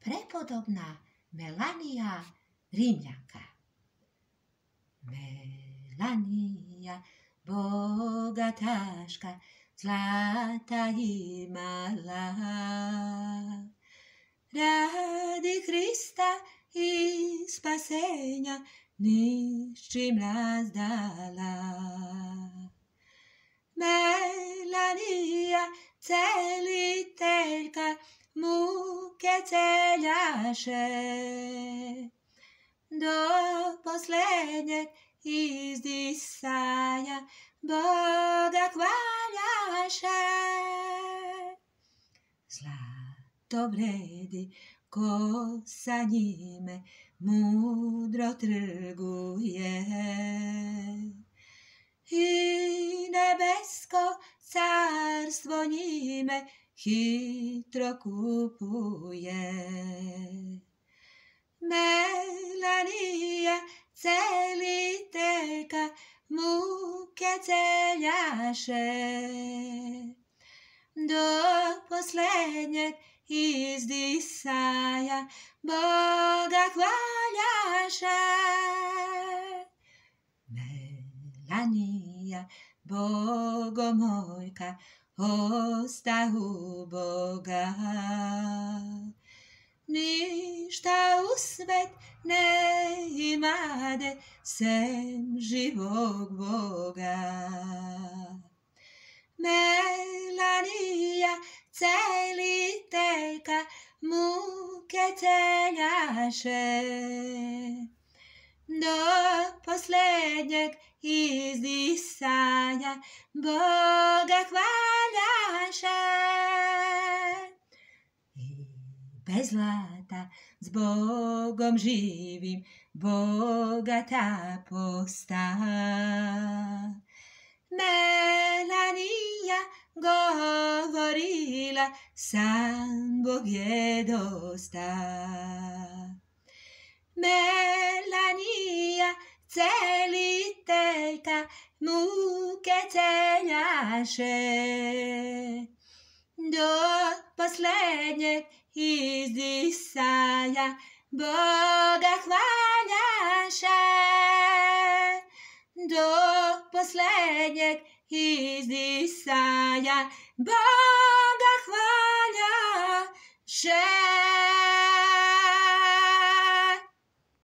prepodobna Melanija Rimljaka. Melanija bogataška, zlata imala. Radi Hrista i spasenja ničim razdala. Melanija celite djece do posljednjeg izdisaja Boga hvaljaše. Zlato vredi ko sa njime mudro trguje. I nebesko carstvo njime hitro kupuje. Melanija TEKA muke celjaše. Do poslednje izdisaja Boga hvaljaše. Melanija moja, Osta u Boga. Ništa u svet ne imade, sem živog Boga. Melanija, celiteljka, muke celjaše, do posle kegyek, izdisanja, Boga bogák vágyását. Bez zlata, s Bogom živim, bogata posta. Melanija govorila, sam Bog je dosta. мукетеняше. До последних издисая Бога хваляше. До последних издисая Бога хваляше.